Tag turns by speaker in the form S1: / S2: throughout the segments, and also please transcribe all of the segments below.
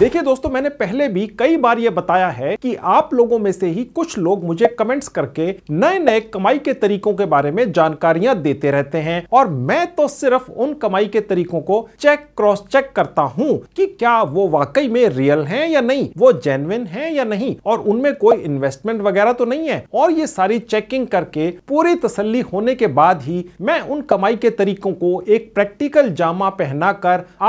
S1: देखिए दोस्तों मैंने पहले भी कई बार ये बताया है कि आप लोगों में से ही कुछ लोग मुझे कमेंट्स करके नए नए कमाई के तरीकों के बारे में जानकारियां देते रहते हैं और मैं तो सिर्फ उन कमाई के तरीकों को चेक क्रॉस चेक करता हूँ कि क्या वो वाकई में रियल हैं या नहीं वो जेनविन हैं या नहीं और उनमें कोई इन्वेस्टमेंट वगैरह तो नहीं है और ये सारी चेकिंग करके पूरी तसली होने के बाद ही मैं उन कमाई के तरीकों को एक प्रैक्टिकल जामा पहना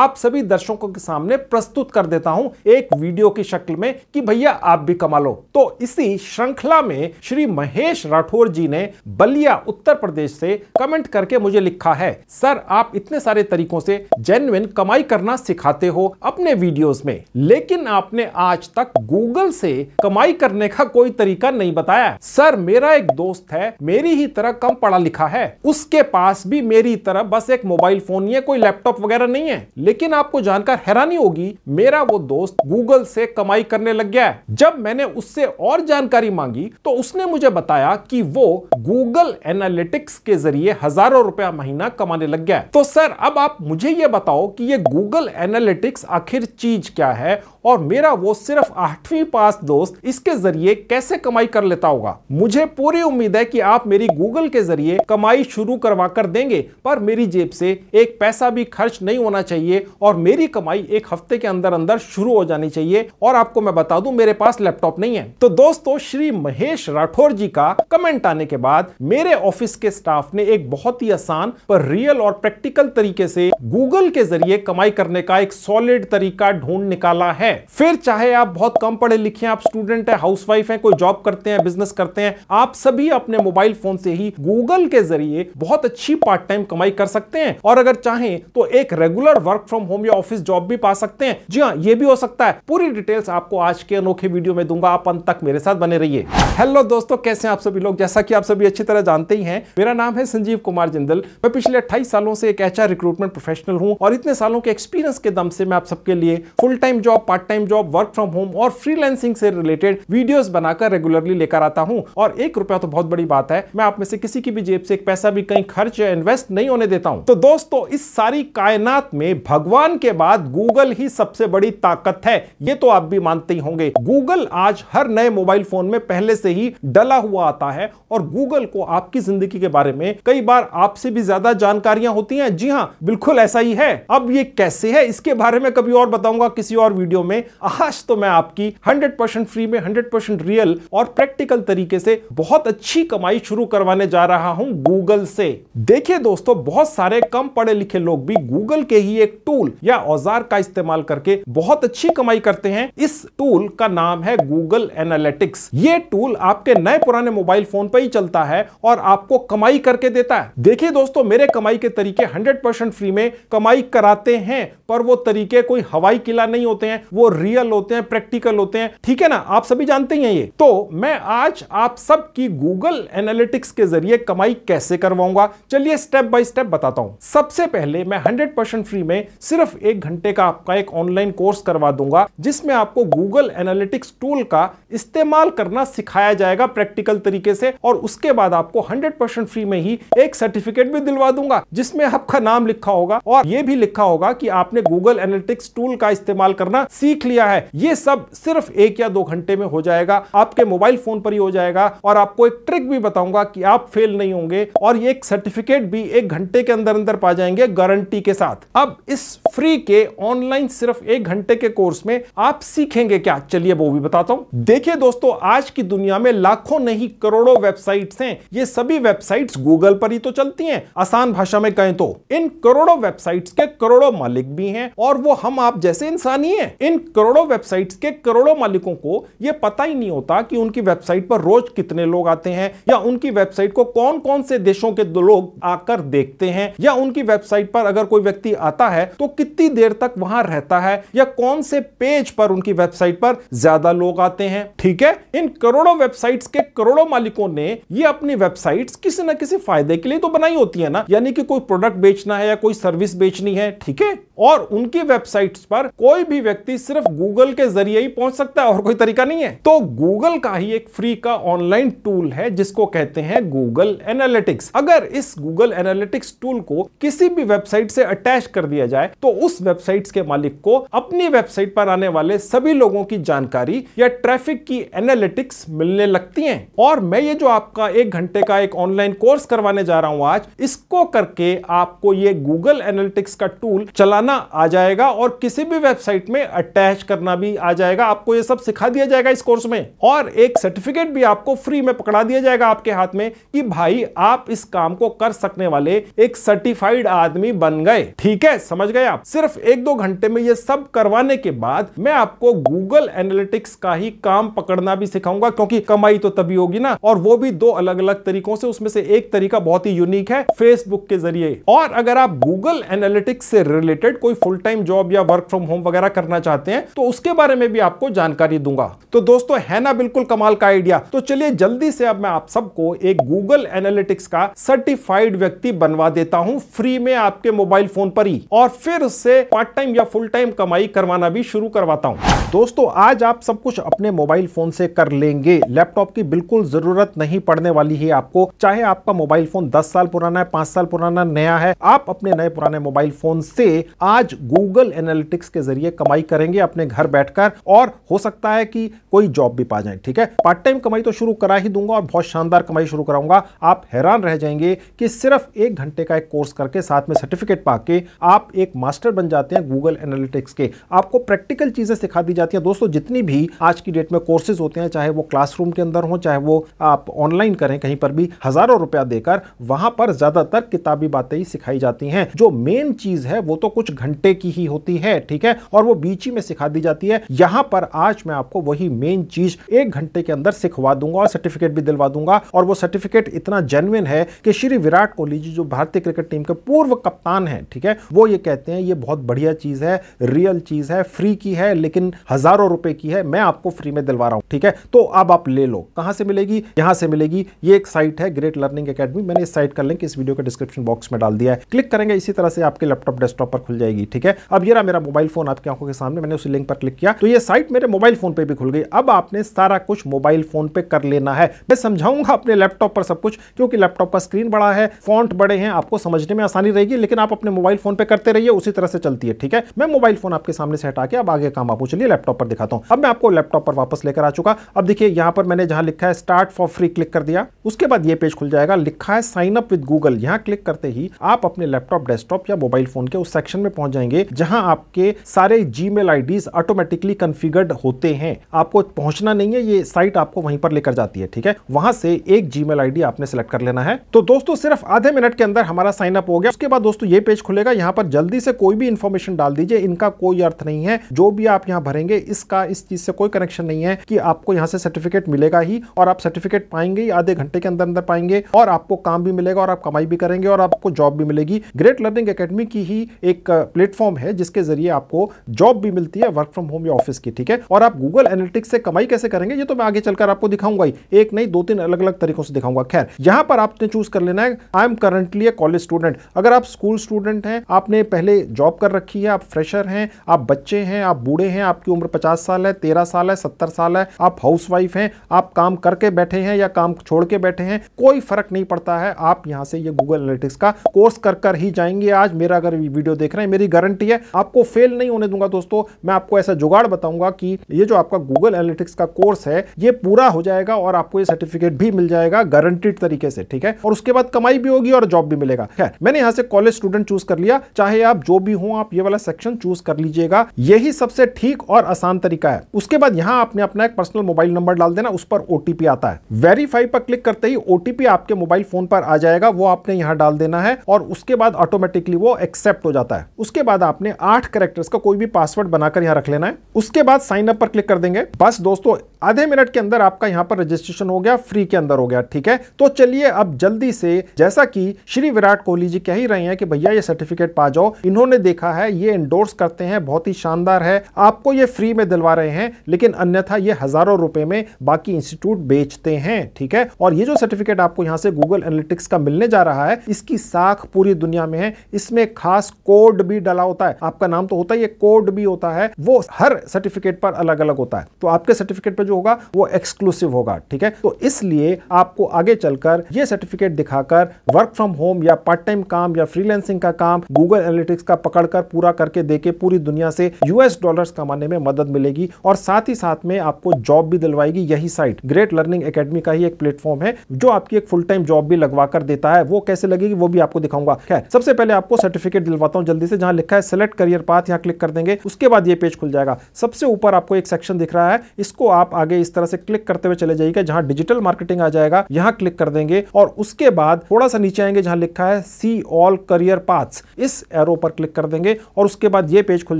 S1: आप सभी दर्शकों के सामने प्रस्तुत कर देता हूँ हूं एक वीडियो की शक्ल में कि भैया आप भी कमा लो तो इसी श्रृंखला में श्री महेश राठौर जी ने बलिया उत्तर प्रदेश से कमेंट करके मुझे लिखा है सर आप इतने सारे तरीकों से जेन्युन कमाई करना सिखाते हो अपने वीडियोस में लेकिन आपने आज तक गूगल से कमाई करने का कोई तरीका नहीं बताया सर मेरा एक दोस्त है मेरी ही तरह कम पढ़ा लिखा है उसके पास भी मेरी तरह बस एक मोबाइल फोन ही है कोई लैपटॉप वगैरह नहीं है लेकिन आपको जानकर हैरानी होगी मेरा वो दोस्त गूगल से कमाई करने लग गया है जब मैंने उससे और जानकारी मांगी तो उसने मुझे बताया कि वो गूगल एनालिटिक्स के जरिए हजारों रुपया महीना कमाने लग गया है तो सर अब आप मुझे ये बताओ कि ये गूगल एनालिटिक्स आखिर चीज क्या है और मेरा वो सिर्फ आठवीं पास दोस्त इसके जरिए कैसे कमाई कर लेता होगा मुझे पूरी उम्मीद है कि आप मेरी गूगल के जरिए कमाई शुरू करवा कर देंगे पर मेरी जेब से एक पैसा भी खर्च नहीं होना चाहिए और मेरी कमाई एक हफ्ते के अंदर अंदर शुरू शुरू हो जानी चाहिए और आपको मैं बता दूं मेरे पास लैपटॉप नहीं है तो दोस्तों श्री महेश राठौर जी का कमेंट आने के बाद मेरे ऑफिस के स्टाफ ने एक बहुत ही आसान पर रियल और प्रैक्टिकल तरीके से गूगल के जरिए कमाई करने का एक सॉलिड तरीका ढूंढ निकाला है फिर चाहे आप बहुत कम पढ़े लिखे आप स्टूडेंट है हाउस वाइफ है कोई जॉब करते हैं बिजनेस करते हैं आप सभी अपने मोबाइल फोन से ही गूगल के जरिए बहुत अच्छी पार्ट टाइम कमाई कर सकते हैं और अगर चाहें तो एक रेगुलर वर्क फ्रॉम होम या ऑफिस जॉब भी पा सकते हैं जी हाँ ये भी हो सकता है पूरी डिटेल्स आपको आज के अनोखे वीडियो में दूंगा आप अंत तक मेरे साथ बने रहिए हेलो दोस्तों कैसे हैं आप सभी लोग जैसा कि आप सभी अच्छी तरह जानते ही हैं मेरा नाम है संजीव कुमार जिंदल मैं पिछले अट्ठाईस सालों से एक एच रिक्रूटमेंट प्रोफेशनल हूं और इतने सालों के एक्सपीरियंस के दम से मैं आप सबके लिए full time job part time job work from home और फ्रीलैंसिंग से रिलेटेड वीडियोज बनाकर रेगुलरली लेकर आता हूँ और एक रुपया तो बहुत बड़ी बात है मैं आप में से किसी की भी जेब से एक पैसा भी कहीं खर्च या इन्वेस्ट नहीं होने देता हूँ तो दोस्तों इस सारी कायनात में भगवान के बाद गूगल ही सबसे बड़ी ताकत ताकत है ये तो आप भी मानते ही होंगे गूगल आज हर नए मोबाइल फोन में पहले से ही डला हुआ आता है और गूगल को आपकी जिंदगी के बारे में कई बार आपसे भी ज्यादा जानकारियां होती हैं जी हाँ बिल्कुल ऐसा ही है अब ये कैसे है इसके बारे में कभी और बताऊंगा किसी और वीडियो में आज तो मैं आपकी 100% फ्री में 100% रियल और प्रैक्टिकल तरीके से बहुत अच्छी कमाई शुरू करवाने जा रहा हूं गूगल से देखिए दोस्तों बहुत सारे कम पढ़े लिखे लोग भी गूगल के ही एक टूल या औजार का इस्तेमाल करके बहुत अच्छी कमाई करते हैं इस टूल का नाम है गूगल एनालिटिक्स ये टूल आपके नए पुराने मोबाइल फोन पर ही चलता है और आपको कमाई करके देता है देखिए दोस्तों मेरे कमाई के तरीके 100% फ्री में कमाई कराते हैं पर वो तरीके कोई हवाई किला नहीं होते हैं वो रियल होते हैं प्रैक्टिकल होते हैं ठीक है ना आप सभी जानते ही हैं ये तो मैं आज आप सब की गूगल एनालिटिक्स के जरिए कमाई कैसे करवाऊंगा चलिए स्टेप बाय स्टेप बताता हूं सबसे पहले मैं 100% फ्री में सिर्फ एक घंटे का आपका एक ऑनलाइन कोर्स करवा दूंगा जिसमें आपको गूगल एनालिटिक्स टूल का इस्तेमाल करना सिखाया जाएगा प्रैक्टिकल तरीके से और उसके बाद आपको 100% फ्री में ही एक सर्टिफिकेट भी दिलवा दूंगा जिसमें आपका नाम लिखा होगा और ये भी लिखा होगा कि आपने गूगल एनालिटिक्स टूल का इस्तेमाल करना सीख लिया है ये सब सिर्फ एक या दो घंटे में हो जाएगा आपके मोबाइल फोन पर ही हो जाएगा और आपको एक ट्रिक भी बताऊंगा कि आप फेल नहीं होंगे और ये एक सर्टिफिकेट भी एक घंटे के अंदर अंदर पा जाएंगे गारंटी के साथ अब इस फ्री के ऑनलाइन सिर्फ एक घंटे के कोर्स में आप सीखेंगे क्या चलिए वो भी बताता हूं देखिए दोस्तों आज की दुनिया में लाखों नहीं करोड़ों वेबसाइट्स हैं ये सभी वेबसाइट्स गूगल पर ही तो चलती हैं आसान भाषा में कहें तो इन करोड़ों वेबसाइट्स के करोड़ों मालिक भी हैं और वो हम आप जैसे इंसान ही है इन करोड़ों वेबसाइट्स के करोड़ों मालिकों को यह पता ही नहीं होता कि उनकी वेबसाइट पर रोज कितने लोग आते हैं या उनकी वेबसाइट को कौन कौन से देशों के लोग आकर देखते हैं या उनकी वेबसाइट पर अगर कोई व्यक्ति आता है तो कितनी देर तक वहां रहता है या कौन कौन से पेज पर उनकी वेबसाइट पर ज्यादा लोग आते हैं ठीक है इन करोड़ों वेबसाइट्स के करोड़ों मालिकों ने ये अपनी वेबसाइट्स किसी ना किसी फायदे के लिए तो बनाई होती है ना यानी कि कोई प्रोडक्ट बेचना है या कोई सर्विस बेचनी है ठीक है और उनकी वेबसाइट्स पर कोई भी व्यक्ति सिर्फ गूगल के जरिए ही पहुंच सकता है और कोई तरीका नहीं है तो गूगल का ही एक फ्री का ऑनलाइन टूल है जिसको कहते हैं गूगल एनालिटिक्स अगर इस गूगल एनालिटिक्स टूल को किसी भी वेबसाइट से अटैच कर दिया जाए तो उस वेबसाइट के मालिक को अपनी वेबसाइट पर आने वाले सभी लोगों की जानकारी या ट्रैफिक की एनालिटिक्स मिलने लगती हैं और मैं ये जो आपका एक घंटे का एक ऑनलाइन कोर्स करवाने जा रहा हूं आज इसको करके आपको ये गूगल एनालिटिक्स का टूल चलाना आ जाएगा और किसी भी वेबसाइट में अटैच करना भी आ जाएगा आपको ये सब सिखा दिया जाएगा इस कोर्स में और एक सर्टिफिकेट भी आपको फ्री में पकड़ा दिया जाएगा आपके हाथ में कि भाई आप इस काम को कर सकने वाले एक सर्टिफाइड आदमी बन गए ठीक है समझ गए आप सिर्फ एक दो घंटे में ये सब करवाने सिखाने के बाद मैं आपको गूगल एनालिटिक्स का ही काम पकड़ना भी सिखाऊंगा क्योंकि कमाई तो तभी होगी ना और वो भी दो अलग अलग तरीकों से उसमें से एक तरीका बहुत ही यूनिक है फेसबुक के जरिए और अगर आप गूगल एनालिटिक्स से रिलेटेड कोई फुल टाइम जॉब या वर्क फ्रॉम होम वगैरह करना चाहते हैं तो उसके बारे में भी आपको जानकारी दूंगा तो दोस्तों है ना बिल्कुल कमाल का आइडिया तो चलिए जल्दी से अब मैं आप सबको एक गूगल एनालिटिक्स का सर्टिफाइड व्यक्ति बनवा देता हूं फ्री में आपके मोबाइल फोन पर ही और फिर उससे पार्ट टाइम या फुल टाइम कमाई करवाना बनाना भी शुरू करवाता हूँ दोस्तों आज आप सब कुछ अपने मोबाइल फोन से कर लेंगे लैपटॉप की बिल्कुल जरूरत नहीं पड़ने वाली है आपको चाहे आपका मोबाइल फोन दस साल पुराना है पांच साल पुराना नया है आप अपने नए पुराने मोबाइल फोन से आज गूगल एनालिटिक्स के जरिए कमाई करेंगे अपने घर बैठकर और हो सकता है कि कोई जॉब भी पा जाए ठीक है पार्ट टाइम कमाई तो शुरू करा ही दूंगा और बहुत शानदार कमाई शुरू कराऊंगा आप हैरान रह जाएंगे कि सिर्फ एक घंटे का एक कोर्स करके साथ में सर्टिफिकेट पाके आप एक मास्टर बन जाते हैं गूगल एनालिटिक्स के आप आपको प्रैक्टिकल चीज़ें सिखा दी जाती हैं दोस्तों जितनी भी आज की डेट में कोर्सेज होते हैं चाहे वो क्लासरूम के अंदर हो चाहे वो आप ऑनलाइन करें कहीं पर भी हज़ारों रुपया देकर वहां पर ज़्यादातर किताबी बातें ही सिखाई जाती हैं जो मेन चीज़ है वो तो कुछ घंटे की ही होती है ठीक है और वो बीच ही में सिखा दी जाती है यहां पर आज मैं आपको वही मेन चीज़ एक घंटे के अंदर सिखवा दूंगा और सर्टिफिकेट भी दिलवा दूंगा और वो सर्टिफिकेट इतना जेनविन है कि श्री विराट कोहली जी जो भारतीय क्रिकेट टीम के पूर्व कप्तान है ठीक है वो ये कहते हैं ये बहुत बढ़िया चीज़ है रियल चीज़ है है फ्री की है लेकिन हजारों रुपए की है मैं आपको फ्री में दिलवा रहा हूं ठीक है तो अब आप ले लो कहां से मिलेगी यहां से मिलेगी ये एक साइट है ग्रेट लर्निंग अकेडमी मैंने इस साइट का लिंक इस वीडियो के डिस्क्रिप्शन बॉक्स में डाल दिया है क्लिक करेंगे इसी तरह से आपके लैपटॉप डेस्कटॉप पर खुल जाएगी ठीक है अब ये रहा मेरा मोबाइल फोन आपकी आंखों के सामने मैंने उस लिंक पर क्लिक किया तो ये साइट मेरे मोबाइल फोन पे भी खुल गई अब आपने सारा कुछ मोबाइल फोन पे कर लेना है मैं समझाऊंगा अपने लैपटॉप पर सब कुछ क्योंकि लैपटॉप का स्क्रीन बड़ा है फॉन्ट बड़े हैं आपको समझने में आसानी रहेगी लेकिन आप अपने मोबाइल फोन पे करते रहिए उसी तरह से चलती है ठीक है मैं मोबाइल फोन आपके सामने सेट आके अब आगे काम आपको चलिए लैपटॉप पर दिखाता हूँ अब मैं आपको लैपटॉप पर वापस लेकर आ चुका अब देखिए यहाँ पर मैंने जहाँ लिखा है स्टार्ट फॉर फ्री क्लिक कर दिया उसके बाद ये पेज खुल जाएगा लिखा है साइन अप विद गूगल यहाँ क्लिक करते ही आप अपने लैपटॉप डेस्कटॉप या मोबाइल फोन के उस सेक्शन में पहुंच जाएंगे जहां आपके सारे जी मेल ऑटोमेटिकली कन्फिगर्ड होते हैं आपको पहुंचना नहीं है ये साइट आपको वहीं पर लेकर जाती है ठीक है वहां से एक जी मेल आपने सेलेक्ट कर लेना है तो दोस्तों सिर्फ आधे मिनट के अंदर हमारा साइन अप हो गया उसके बाद दोस्तों ये पेज खुलेगा यहाँ पर जल्दी से कोई भी इंफॉर्मेशन डाल दीजिए इनका कोई अर्थ नहीं है जो भी आप यहाँ भरेंगे इसका इस चीज से कोई कनेक्शन नहीं है कि आपको यहाँ से सर्टिफिकेट मिलेगा ही और आप सर्टिफिकेट पाएंगे आधे घंटे के अंदर अंदर पाएंगे और आपको काम भी मिलेगा और आप कमाई भी करेंगे और आपको जॉब भी मिलेगी ग्रेट लर्निंग अकेडमी की ही एक प्लेटफॉर्म है जिसके जरिए आपको जॉब भी मिलती है वर्क फ्रॉम होम या ऑफिस की ठीक है और आप गूगल एनालिटिक्स से कमाई कैसे करेंगे ये तो मैं आगे चलकर आपको दिखाऊंगा ही एक नहीं दो तीन अलग अलग तरीकों से दिखाऊंगा खैर यहां पर आपने चूज कर लेना है I am currently a college student अगर आप स्कूल स्टूडेंट हैं आपने पहले जॉब कर रखी है आप फ्रेशर हैं आप बच्चे हैं आप बूढ़े हैं आपकी उम्र पचास साल है तेरह साल है सत्तर साल है आप हाउस वाइफ हैं आप काम करके बैठे हैं या काम छोड़ के बैठे हैं कोई फर्क नहीं पड़ता है आप यहाँ से ये गूगल एनालिटिक्स का कोर्स कर कर ही जाएंगे आज मेरा अगर वीडियो देख रहे हैं मेरी गारंटी है आपको फेल नहीं होने दूंगा दोस्तों मैं आपको ऐसा जुगाड़ बताऊंगा कि ये जो आपका गूगल एनालिटिक्स का कोर्स है ये पूरा हो जाएगा और आपको ये सर्टिफिकेट भी मिल जाएगा गारंटीड तरीके से ठीक है और उसके बाद कमाई भी होगी और जॉब भी मिलेगा मैंने यहाँ से कॉलेज स्टूडेंट चूज कर लिया चाहे आप जो भी हो आप ये वाला सेक्शन चूज कर लीजिएगा यही सबसे ठीक और आसान तरीका है उसके बाद यहाँ आपने अपना एक पर्सनल मोबाइल नंबर डाल देना उस पर ओटीपी आता है वेरीफाई पर क्लिक करते ही ओटीपी आपके मोबाइल फोन पर आ जाएगा वो आपने यहाँ डाल देना है और उसके बाद ऑटोमेटिकली वो एक्सेप्ट हो जाता है उसके बाद आपने आठ करेक्टर्स का कोई भी पासवर्ड बनाकर यहाँ रख लेना है उसके बाद साइन अप पर क्लिक कर देंगे बस दोस्तों आधे मिनट के अंदर आपका यहाँ पर रजिस्ट्रेशन हो गया फ्री के अंदर हो गया ठीक है तो चलिए अब जल्दी से जैसा कि श्री विराट कोहली जी कह ही रहे हैं कि भैया ये सर्टिफिकेट पा जाओ इन्होंने देखा है ये इंडोर्स करते हैं बहुत ही शानदार है आपको ये फ्री में दिलवा रहे हैं लेकिन अन्यथा ये हजारों रुपए में बाकी इंस्टीट्यूट बेचते हैं ठीक है और ये जो सर्टिफिकेट आपको यहाँ से गूगल एनालिटिक्स का मिलने जा रहा है इसकी साख पूरी दुनिया में है इसमें खास कोड भी डाला होता है आपका नाम तो होता है ये कोड भी होता है वो हर सर्टिफिकेट पर अलग अलग होता है तो आपके सर्टिफिकेट पर जो होगा वो एक्सक्लूसिव होगा ठीक है तो इसलिए आपको आगे चलकर ये सर्टिफिकेट दिखाकर वर्क फ्रॉम होम या पार्ट टाइम काम या फ्रीलैंसिंग का काम गूगल एनालिटिक्स का पकड़कर पूरा करके देके पूरी दुनिया से यूएस डॉलर्स कमाने में मदद मिलेगी और साथ ही साथ में आपको जॉब भी दिलवाएगी यही साइट ग्रेट लर्निंग अकेडमी का ही एक प्लेटफॉर्म है जो आपकी एक फुल टाइम जॉब भी लगवा कर देता है वो कैसे लगेगी वो भी आपको दिखाऊंगा खैर सबसे पहले आपको सर्टिफिकेट दिलवाता हूँ जल्दी से जहां लिखा है सिलेक्ट करियर पाथ यहाँ क्लिक कर देंगे उसके बाद ये पेज खुल जाएगा सबसे ऊपर आपको एक सेक्शन दिख रहा है इसको आप आगे इस तरह से क्लिक करते हुए चले जाइएगा जहां डिजिटल मार्केटिंग आ जाएगा यहाँ क्लिक कर देंगे और उसके बाद थोड़ा सा नीचे आएंगे जहां लिखा है सी ऑल करियर पाथ इस एरो पर क्लिक कर देंगे और उसके बाद ये पेज खुल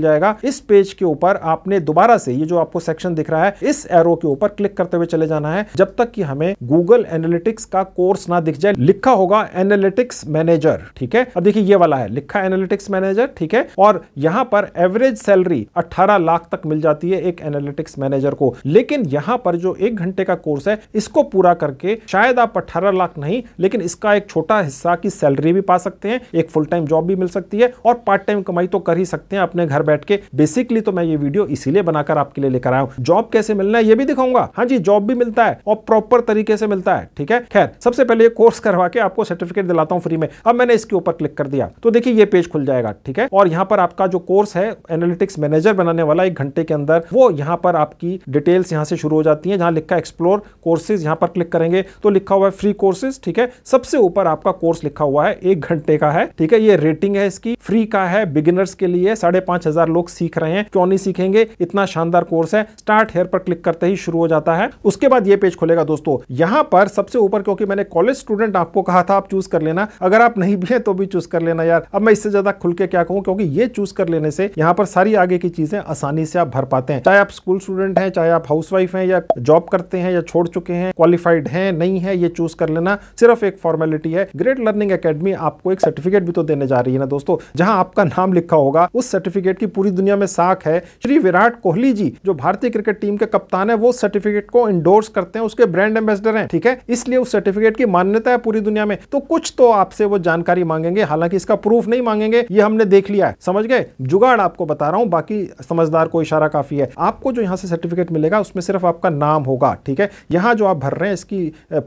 S1: जाएगा इस पेज के ऊपर आपने दोबारा से ये जो आपको सेक्शन दिख रहा है इस एरो के ऊपर क्लिक करते हुए चले जाना है जब तक कि हमें गूगल एनालिटिक्स का कोर्स ना दिख जाए लिखा होगा एनालिटिक्स मैनेजर ठीक है अब देखिए ये वाला है लिखा एनालिटिक्स मैनेजर ठीक है और यहां पर एवरेज सैलरी 18 लाख तक मिल जाती है एक एनालिटिक्स मैनेजर को लेकिन यहां पर जो एक घंटे का कोर्स है इसको पूरा करके शायद आप 18 लाख नहीं लेकिन इसका एक छोटा हिस्सा की सैलरी भी पा सकते हैं एक फुल टाइम जॉब भी मिल सकती है और पार्ट टाइम कमाई तो कर ही सकते हैं अपने घर बैठ के बेसिकली तो मैं ये वीडियो इसीलिए बनाकर आपके लिए लेकर आया हूँ जॉब कैसे मिलना है ये भी दिखाऊंगा हाँ जी जॉब भी मिलता है और प्रॉपर तरीके से मिलता है ठीक है खैर सबसे पहले ये कोर्स करवा के आपको सर्टिफिकेट दिलाता हूँ फ्री में अब मैंने इसके ऊपर क्लिक कर दिया तो देखिए ये पेज खुल जाएगा ठीक है और यहाँ पर आपका जो कोर्स है एनालिटिक्स मैनेजर बनाने वाला एक घंटे के अंदर वो यहाँ पर आपकी डिटेल्स यहाँ से शुरू हो जाती है जहाँ लिखा एक्सप्लोर कोर्सेज यहाँ पर क्लिक करेंगे तो लिखा हुआ है फ्री कोर्सेज ठीक है सबसे ऊपर आपका कोर्स लिखा हुआ है एक घंटे का है ठीक है ये रेटिंग है इसकी फ्री का है बिगिनर्स के लिए साढ़े पांच हजार लोग सीख रहे हैं क्यों नहीं सीखेंगे इतना शानदार कोर्स है स्टार्ट हेयर पर क्लिक करते ही शुरू हो जाता है उसके बाद ये पेज खुलेगा दोस्तों यहाँ पर सबसे ऊपर क्योंकि मैंने कॉलेज स्टूडेंट आपको कहा था आप चूज कर लेना अगर आप नहीं भी है तो भी चूज कर लेना यार अब मैं इससे ज्यादा खुल के क्या कहूँ क्योंकि ये चूज कर लेने से यहाँ पर सारी आगे की चीजें आसानी से आप भर पाते हैं चाहे आप स्कूल स्टूडेंट हैं चाहे आप हाउस वाइफ है या जॉब करते हैं या छोड़ चुके हैं क्वालिफाइड है नहीं है ये चूज कर लेना सिर्फ एक फॉर्मेलिटी है ग्रेट लर्निंग अकेडमी आपको एक सर्टिफिकेट भी तो देने जा रही है ना दोस्तों जहां आपका नाम लिखा होगा उस सर्टिफिकेट की पूरी दुनिया में साख है श्री विराट कोहली जी जो भारतीय क्रिकेट टीम के कप्तान है वो सर्टिफिकेट को इंडोर्स करते हैं उसके ब्रांड एम्बेसडर हैं ठीक है इसलिए उस सर्टिफिकेट की मान्यता है पूरी दुनिया में तो कुछ तो आपसे वो जानकारी मांगेंगे हालांकि इसका प्रूफ नहीं मांगेंगे ये हमने देख लिया है समझ गए जुगाड़ आपको बता रहा हूं बाकी समझदार को इशारा काफी है आपको जो यहां से सर्टिफिकेट मिलेगा उसमें सिर्फ आपका नाम होगा ठीक है यहां जो आप भर रहे हैं इसकी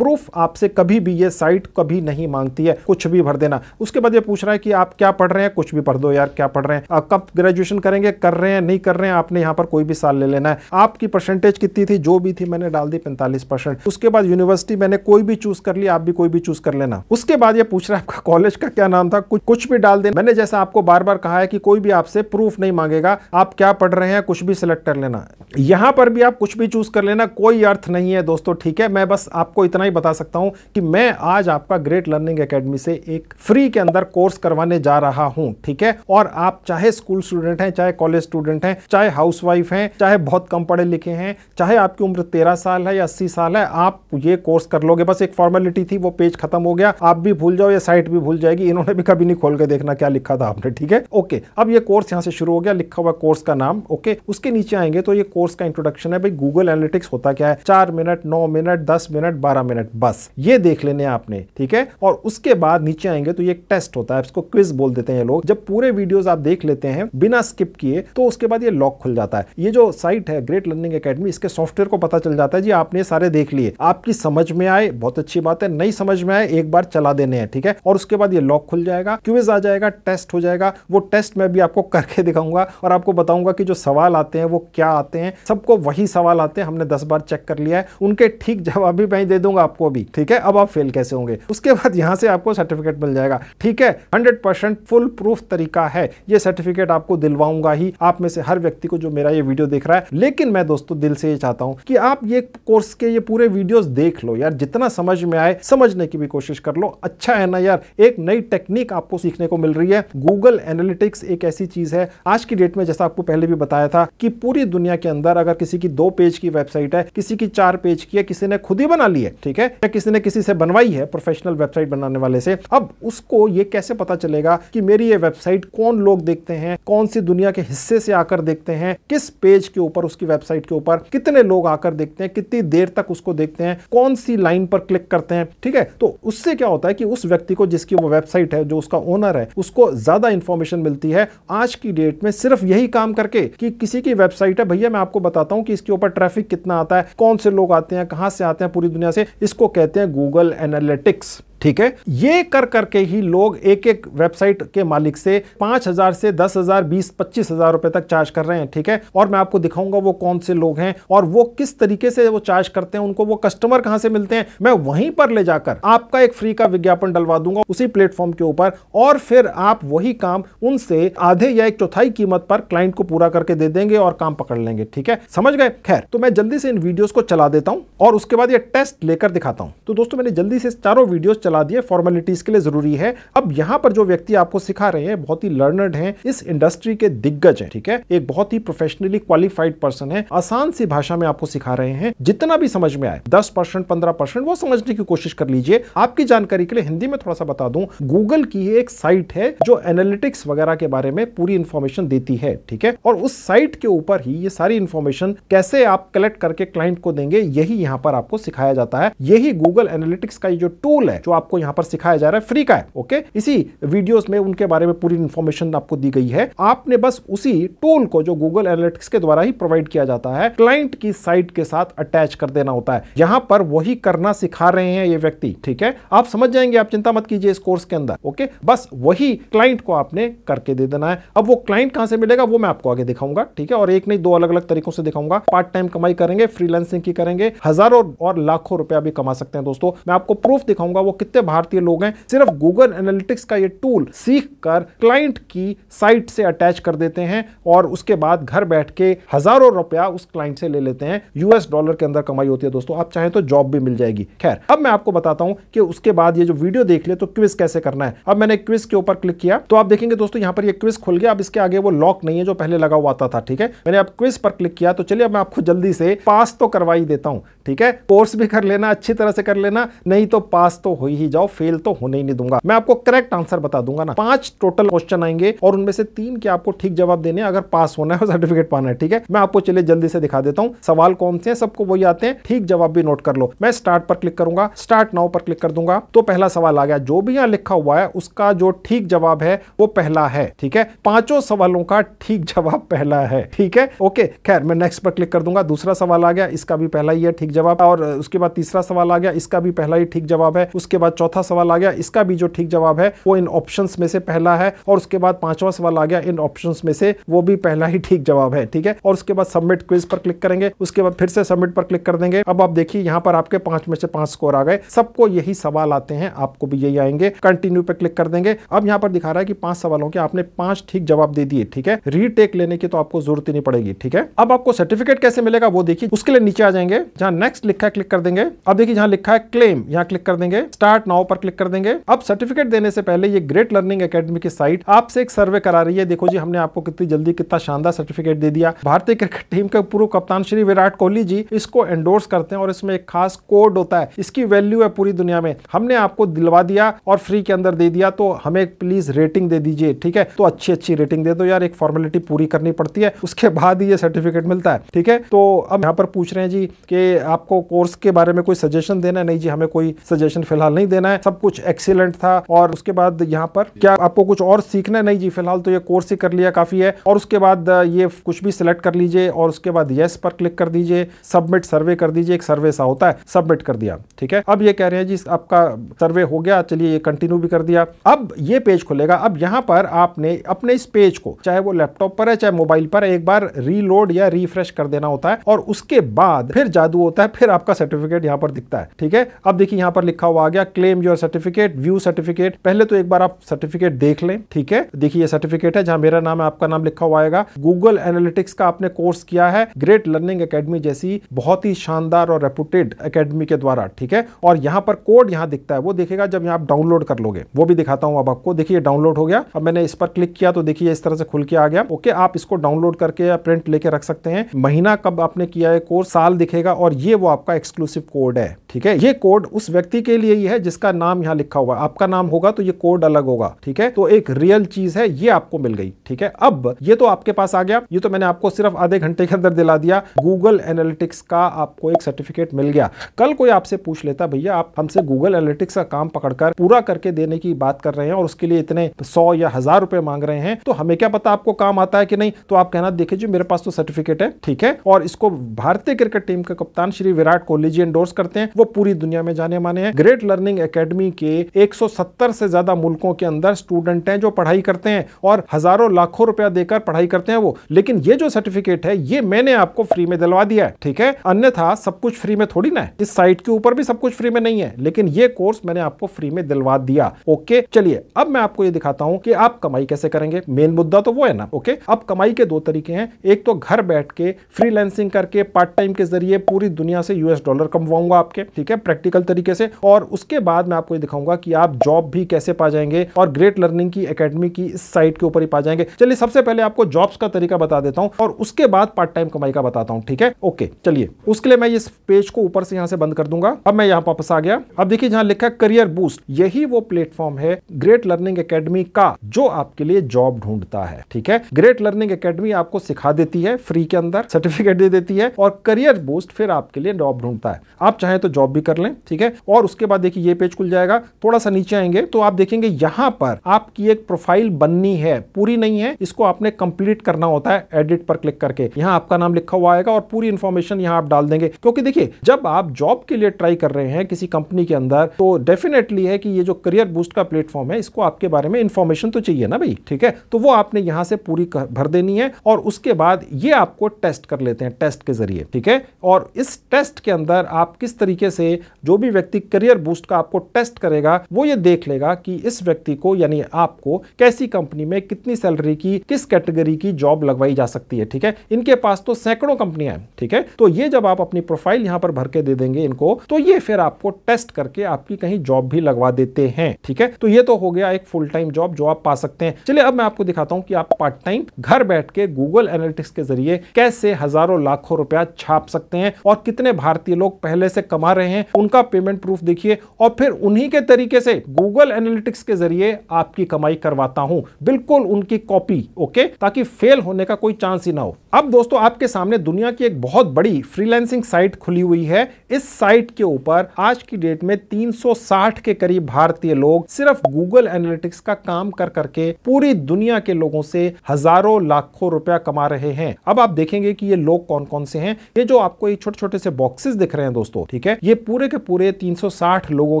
S1: प्रूफ आपसे कभी भी ये साइट कभी नहीं मांगती है कुछ भी भर देना उसके बाद ये पूछ रहा है कि आप क्या पढ़ रहे हैं कुछ भी पढ़ दो यार क्या पढ़ रहे हैं कब ग्रेजुएशन करेंगे करेंगे कर रहे हैं नहीं कर रहे हैं आपने यहाँ पर कोई भी साल ले लेना है आपकी परसेंटेज कितनी थी जो भी थी मैंने डाल दी पैंतालीस उसके बाद यूनिवर्सिटी मैंने कोई भी चूज कर ली आप भी कोई भी चूज कर लेना उसके बाद ये पूछ रहा है आपका कॉलेज का क्या नाम था कुछ कुछ भी डाल दे मैंने जैसा आपको बार बार कहा है कि कोई भी आपसे प्रूफ नहीं मांगेगा आप क्या पढ़ रहे हैं कुछ भी सिलेक्ट कर लेना यहां पर भी आप कुछ भी चूज कर लेना कोई अर्थ नहीं है दोस्तों ठीक है मैं बस आपको इतना ही बता सकता हूं कि मैं आज आपका ग्रेट लर्निंग एकेडमी से एक फ्री के अंदर कोर्स करवाने जा रहा हूं ठीक है और आप चाहे स्कूल स्टूडेंट हैं चाहे चाहे कॉलेज स्टूडेंट हैं चाहे हाउस वाइफ हैं चाहे बहुत कम पढ़े लिखे हैं चाहे आपकी उम्र तेरह साल है या अस्सी साल है आप ये कोर्स कर लोगे बस एक फॉर्मेलिटी थी वो पेज खत्म हो गया आप भी भूल जाओ या साइट भी भूल जाएगी इन्होंने भी कभी नहीं खोल के देखना क्या लिखा था आपने ठीक है ओके अब ये कोर्स यहाँ से शुरू हो गया लिखा हुआ कोर्स का नाम ओके उसके नीचे आएंगे तो ये कोर्स का इंट्रोडक्शन है भाई गूगल एनालिटिक्स होता क्या है चार मिनट नौ मिनट दस मिनट बारह मिनट बस ये देख लेने आपने ठीक है और उसके बाद नीचे आएंगे तो ये टेस्ट होता है इसको क्विज बोल देते हैं लोग जब पूरे वीडियोस आप देख लेते हैं बिना स्किप किए तो उसके बाद ये लॉक खुल जाता है ये जो साइट है ग्रेट लर्निंग अकेडमी इसके सॉफ्टवेयर को पता चल जाता है जी आपने सारे देख लिए आपकी समझ में आए बहुत अच्छी बात है नहीं समझ में आए एक बार चला देने हैं ठीक है और उसके बाद ये लॉक खुल जाएगा क्यूज आ जाएगा टेस्ट हो जाएगा वो टेस्ट मैं भी आपको करके दिखाऊंगा और आपको बताऊंगा कि जो सवाल आते हैं वो क्या आते हैं सबको वही सवाल आते हैं हमने दस बार चेक कर लिया है उनके ठीक जवाब भी मैं दे दूंगा आपको अभी ठीक है अब आप फेल कैसे होंगे उसके बाद यहां से आपको सर्टिफिकेट मिल जाएगा ठीक है हंड्रेड फुल प्रूफ तरीका है ये सर्टिफिकेट आपको दिलवाऊंगा होगा ही आप में से हर व्यक्ति को जो मेरा ये वीडियो देख रहा है लेकिन मैं दोस्तों दिल से ये चाहता हूँ कि आप ये कोर्स के ये पूरे वीडियोस देख लो यार जितना समझ में आए समझने की भी कोशिश कर लो अच्छा है ना यार एक नई टेक्निक आपको सीखने को मिल रही है गूगल एनालिटिक्स एक ऐसी चीज है आज की डेट में जैसा आपको पहले भी बताया था कि पूरी दुनिया के अंदर अगर किसी की दो पेज की वेबसाइट है किसी की चार पेज की है किसी ने खुद ही बना ली है ठीक है या किसी ने किसी से बनवाई है प्रोफेशनल वेबसाइट बनाने वाले से अब उसको ये कैसे पता चलेगा कि मेरी ये वेबसाइट कौन लोग देखते हैं कौन सी दुनिया के हिस्से से आकर देखते हैं किस पेज के ऊपर उसकी वेबसाइट के ऊपर कितने लोग आकर देखते हैं कितनी देर तक उसको देखते हैं कौन सी लाइन पर क्लिक करते हैं ठीक है तो उससे क्या होता है कि उस व्यक्ति को जिसकी वो वेबसाइट है जो उसका ओनर है उसको ज्यादा इंफॉर्मेशन मिलती है आज की डेट में सिर्फ यही काम करके कि किसी की वेबसाइट है भैया मैं आपको बताता हूं कि इसके ऊपर ट्रैफिक कितना आता है कौन से लोग आते हैं कहां से आते हैं पूरी दुनिया से इसको कहते हैं गूगल एनालिटिक्स ठीक है ये कर करके ही लोग एक एक वेबसाइट के मालिक से पांच हजार से दस हजार बीस पच्चीस हजार रुपए तक चार्ज कर रहे हैं ठीक है और मैं आपको दिखाऊंगा वो कौन से लोग हैं और वो किस तरीके से वो चार्ज करते हैं उनको वो कस्टमर कहां से मिलते हैं मैं वहीं पर ले जाकर आपका एक फ्री का विज्ञापन डलवा दूंगा उसी प्लेटफॉर्म के ऊपर और फिर आप वही काम उनसे आधे या एक चौथाई कीमत पर क्लाइंट को पूरा करके दे देंगे और काम पकड़ लेंगे ठीक है समझ गए खैर तो मैं जल्दी से इन वीडियो को चला देता हूं और उसके बाद यह टेस्ट लेकर दिखाता हूं तो दोस्तों मैंने जल्दी से चारों वीडियो चला दिए फॉर्मेलिटीज़ के लिए ज़रूरी है अब यहाँ पर जो व्यक्ति आपको सिखा रहे हैं बहुत ही लर्नर्ड हैं इस इंडस्ट्री के दिग्गज हैं ठीक है एक बहुत ही प्रोफेशनली क्वालिफाइड पर्सन है आसान सी भाषा में आपको सिखा रहे हैं जितना भी समझ में आए दस परसेंट पंद्रह परसेंट वो समझने की कोशिश कर लीजिए आपकी जानकारी के लिए हिंदी में थोड़ा सा बता दूं गूगल की एक साइट है जो एनालिटिक्स वगैरह के बारे में पूरी इंफॉर्मेशन देती है ठीक है और उस साइट के ऊपर ही ये सारी इंफॉर्मेशन कैसे आप कलेक्ट करके क्लाइंट को देंगे यही यहाँ पर आपको सिखाया जाता है यही गूगल एनालिटिक्स का ये जो टूल है जो आपको यहाँ पर सिखाया जा रहा है फ्री का है ओके इसी वीडियोस में उनके बारे में पूरी इन्फॉर्मेशन आपको दी गई है आपने बस उसी टूल को जो गूगल एनालिटिक्स के द्वारा ही प्रोवाइड किया जाता है क्लाइंट की साइट के साथ अटैच कर देना होता है यहाँ पर वही करना सिखा रहे हैं ये व्यक्ति ठीक है आप समझ जाएंगे आप चिंता मत कीजिए इस कोर्स के अंदर ओके बस वही क्लाइंट को आपने करके दे देना है अब वो क्लाइंट कहां से मिलेगा वो मैं आपको आगे दिखाऊंगा ठीक है और एक नहीं दो अलग अलग तरीकों से दिखाऊंगा पार्ट टाइम कमाई करेंगे फ्रीलांसिंग की करेंगे हजारों और लाखों रुपया भी कमा सकते हैं दोस्तों मैं आपको प्रूफ दिखाऊंगा वो जितने भारतीय लोग हैं सिर्फ गूगल एनालिटिक्स का ये टूल सीख कर क्लाइंट की साइट से अटैच कर देते हैं और उसके बाद घर बैठ के हजारों रुपया उस क्लाइंट से ले लेते हैं यूएस डॉलर के अंदर कमाई होती है दोस्तों आप चाहें तो जॉब भी मिल जाएगी खैर अब मैं आपको बताता हूं कि उसके बाद ये जो वीडियो देख ले तो क्विज कैसे करना है अब मैंने क्विज के ऊपर क्लिक किया तो आप देखेंगे दोस्तों यहाँ पर ये क्विज खुल गया अब इसके आगे वो लॉक नहीं है जो पहले लगा हुआ था ठीक है मैंने अब क्विज पर क्लिक किया तो चलिए अब मैं आपको जल्दी से पास तो करवाई देता हूँ ठीक है कोर्स भी कर लेना अच्छी तरह से कर लेना नहीं तो पास तो हो ही ही जाओ फेल तो होने ही नहीं दूंगा मैं आपको करेक्ट आंसर बता दूंगा ना पांच टोटल क्वेश्चन आएंगे और उनमें से तीन के आपको ठीक जवाब देने अगर पास होना है और सर्टिफिकेट पाना है ठीक है मैं आपको चलिए जल्दी से दिखा देता हूँ सवाल कौन से सबको वही आते हैं ठीक जवाब भी नोट कर लो मैं स्टार्ट पर क्लिक करूंगा स्टार्ट नाउ पर क्लिक कर दूंगा तो पहला सवाल आ गया जो भी यहाँ लिखा हुआ है उसका जो ठीक जवाब है वो पहला है ठीक है पांचों सवालों का ठीक जवाब पहला है ठीक है ओके खैर मैं नेक्स्ट पर क्लिक कर दूंगा दूसरा सवाल आ गया इसका भी पहला ही है ठीक जवाब और उसके बाद तीसरा सवाल आ गया इसका भी पहला ही ठीक जवाब है उसके बाद बाद चौथा सवाल आ गया इसका भी जो ठीक जवाब है वो इन ऑप्शंस में से पहला है और उसके बाद पांचवा सवाल आ गया इन ऑप्शंस में से वो भी पहला ही ठीक जवाब है ठीक है और उसके बाद सबमिट क्विज पर क्लिक करेंगे उसके बाद फिर से सबमिट पर क्लिक कर देंगे अब आप देखिए यहाँ पर आपके पांच में से पांच स्कोर आ गए सबको यही सवाल आते हैं आपको भी यही आएंगे कंटिन्यू पर क्लिक कर देंगे अब यहाँ पर दिखा रहा है कि पांच सवालों के आपने पांच ठीक जवाब दे दिए ठीक है रीटेक लेने की तो आपको जरूरत ही नहीं पड़ेगी ठीक है अब आपको सर्टिफिकेट कैसे मिलेगा वो देखिए उसके लिए नीचे आ जाएंगे जहां नेक्स्ट लिखा है क्लिक कर देंगे अब देखिए जहां लिखा है क्लेम यहां क्लिक कर देंगे स्टार्ट स्टार्ट नाउ पर क्लिक कर देंगे अब सर्टिफिकेट देने से पहले ये ग्रेट लर्निंग एकेडमी की साइट आपसे एक सर्वे करा रही है देखो जी हमने आपको कितनी जल्दी कितना शानदार सर्टिफिकेट दे दिया भारतीय क्रिकेट टीम के पूर्व कप्तान श्री विराट कोहली जी इसको एंडोर्स करते हैं और इसमें एक खास कोड होता है इसकी वैल्यू है पूरी दुनिया में हमने आपको दिलवा दिया और फ्री के अंदर दे दिया तो हमें प्लीज रेटिंग दे दीजिए ठीक है तो अच्छी अच्छी रेटिंग दे दो यार एक फॉर्मेलिटी पूरी करनी पड़ती है उसके बाद ही ये सर्टिफिकेट मिलता है ठीक है तो अब यहाँ पर पूछ रहे हैं जी कि आपको कोर्स के बारे में कोई सजेशन देना नहीं जी हमें कोई सजेशन फिलहाल नहीं नहीं देना है सब कुछ एक्सीलेंट था और उसके बाद यहाँ पर क्या आपको कुछ और सीखना नहीं जी फिलहाल तो ये कोर्स ही कर लिया काफ़ी है और उसके बाद ये कुछ भी सिलेक्ट कर लीजिए और उसके बाद येस पर क्लिक कर दीजिए सबमिट सर्वे कर दीजिए एक सर्वे सा होता है सबमिट कर दिया ठीक है अब ये कह रहे हैं जी आपका सर्वे हो गया चलिए ये कंटिन्यू भी कर दिया अब ये पेज खुलेगा अब यहाँ पर आपने अपने इस पेज को चाहे वो लैपटॉप पर है चाहे मोबाइल पर है एक बार रीलोड या रिफ्रेश कर देना होता है और उसके बाद फिर जादू होता है फिर आपका सर्टिफिकेट यहाँ पर दिखता है ठीक है अब देखिए यहाँ पर लिखा हुआ आ गया claim your certificate, view certificate. पहले तो एक बार आप सर्टिफिकेट देख लें ठीक है देखिए ये सर्टिफिकेट है जहां मेरा नाम है आपका नाम लिखा हुआ आएगा गूगल एनालिटिक्स का आपने कोर्स किया है ग्रेट लर्निंग अकेडमी जैसी बहुत ही शानदार और रेपुटेड अकेडमी के द्वारा ठीक है और यहां पर कोड यहां दिखता है वो देखेगा जब यहाँ आप डाउनलोड कर लोगे वो भी दिखाता हूं अब आपको देखिए डाउनलोड हो गया अब मैंने इस पर क्लिक किया तो देखिए इस तरह से खुल के आ गया ओके आप इसको डाउनलोड करके या प्रिंट लेके रख सकते हैं महीना कब आपने किया है कोर्स साल दिखेगा और ये वो आपका एक्सक्लूसिव कोड है ठीक है ये कोड उस व्यक्ति के लिए ही है जिसका नाम यहाँ लिखा हुआ है आपका नाम होगा तो ये कोड अलग होगा ठीक है तो एक रियल चीज है ये आपको मिल गई ठीक है अब ये तो आपके पास आ गया ये तो मैंने आपको सिर्फ आधे घंटे के अंदर दिला दिया गूगल एनालिटिक्स का आपको एक सर्टिफिकेट मिल गया कल कोई आपसे पूछ लेता भैया आप हमसे गूगल एनालिटिक्स का काम पकड़कर पूरा करके देने की बात कर रहे हैं और उसके लिए इतने सौ या हजार रुपए मांग रहे हैं तो हमें क्या पता आपको काम आता है कि नहीं तो आप कहना देखिए जी मेरे पास तो सर्टिफिकेट है ठीक है और इसको भारतीय क्रिकेट टीम के कप्तान श्री विराट कोहली जी एंडोर्स करते हैं वो पूरी दुनिया में जाने माने हैं ग्रेट लर्निंग एकेडमी के 170 से ज्यादा मुल्कों के अंदर स्टूडेंट हैं जो पढ़ाई करते हैं और हजारों लाखों रुपया देकर पढ़ाई करते हैं वो लेकिन ये जो सर्टिफिकेट है ये मैंने आपको फ्री में दिलवा दिया है ठीक है अन्यथा सब कुछ फ्री में थोड़ी ना है इस साइट के ऊपर भी सब कुछ फ्री में नहीं है लेकिन ये कोर्स मैंने आपको फ्री में दिलवा दिया ओके चलिए अब मैं आपको ये दिखाता हूँ कि आप कमाई कैसे करेंगे मेन मुद्दा तो वो है ना ओके अब कमाई के दो तरीके हैं एक तो घर बैठ के फ्रीलैंसिंग करके पार्ट टाइम के जरिए पूरी दुनिया से यूएस डॉलर कमवाऊंगा आपके ठीक है प्रैक्टिकल तरीके से और उसके बाद मैं आपको ये दिखाऊंगा कि आप जॉब भी कैसे पा जाएंगे और ग्रेट लर्निंग की अकेडमी की इस साइट के ऊपर ही पा जाएंगे चलिए सबसे पहले आपको जॉब्स का तरीका बता देता हूं और उसके बाद पार्ट टाइम कमाई का बताता हूं ठीक है ओके चलिए उसके लिए मैं इस पेज को ऊपर से यहां से बंद कर दूंगा अब मैं यहां वापस आ गया अब देखिए जहां लिखा है करियर बूस्ट यही वो प्लेटफॉर्म है ग्रेट लर्निंग अकेडमी का जो आपके लिए जॉब ढूंढता है ठीक है ग्रेट लर्निंग अकेडमी आपको सिखा देती है फ्री के अंदर सर्टिफिकेट दे देती है और करियर बूस्ट फिर आपके लिए जॉब ढूंढता है आप चाहे तो जॉब भी कर लें ठीक है और उसके बाद देखिए ये पेज खुल जाएगा थोड़ा सा नीचे आएंगे तो आप देखेंगे यहां पर आपकी एक प्रोफाइल बननी है पूरी नहीं है इसको आपने कंप्लीट करना होता है एडिट पर क्लिक करके यहां आपका नाम लिखा हुआ आएगा और पूरी इंफॉर्मेशन यहां आप डाल देंगे क्योंकि देखिए जब आप जॉब के लिए ट्राई कर रहे हैं किसी कंपनी के अंदर तो डेफिनेटली है कि ये जो करियर बूस्ट का प्लेटफॉर्म है इसको आपके बारे में इंफॉर्मेशन तो चाहिए ना भाई ठीक है तो वो आपने यहां से पूरी भर देनी है और उसके बाद ये आपको टेस्ट कर लेते हैं टेस्ट के जरिए ठीक है और इस टेस्ट के अंदर आप किस तरीके तरीके से जो भी व्यक्ति करियर बूस्ट का आपको टेस्ट करेगा वो ये देख लेगा कि इस व्यक्ति को यानी आपको कैसी कंपनी में कितनी सैलरी की किस कैटेगरी की जॉब लगवाई जा सकती है ठीक है इनके पास तो सैकड़ों कंपनियां हैं ठीक है तो ये जब आप अपनी प्रोफाइल यहां पर भर के दे देंगे इनको तो ये फिर आपको टेस्ट करके आपकी कहीं जॉब भी लगवा देते हैं ठीक है तो ये तो हो गया एक फुल टाइम जॉब जो आप पा सकते हैं चलिए अब मैं आपको दिखाता हूं कि आप पार्ट टाइम घर बैठ के गूगल एनालिटिक्स के जरिए कैसे हजारों लाखों रुपया छाप सकते हैं और कितने भारतीय लोग पहले से कमा रहे हैं उनका पेमेंट प्रूफ देखिए और फिर उन्हीं के तरीके से गूगल एनालिटिक्स के जरिए आपकी कमाई करवाता हूं बिल्कुल उनकी कॉपी ओके ताकि फेल होने का कोई चांस ही ना हो अब दोस्तों आपके सामने दुनिया की एक बहुत बड़ी फ्रीलैंसिंग साइट खुली हुई है इस साइट के ऊपर आज की डेट में 360 के करीब भारतीय लोग सिर्फ गूगल एनालिटिक्स का काम कर करके पूरी दुनिया के लोगों से हजारों लाखों रुपया कमा रहे हैं अब आप देखेंगे कि ये लोग कौन कौन से हैं ये जो आपको ये छोटे छोटे से बॉक्सेस दिख रहे हैं दोस्तों ठीक है ये पूरे के पूरे 360 लोगों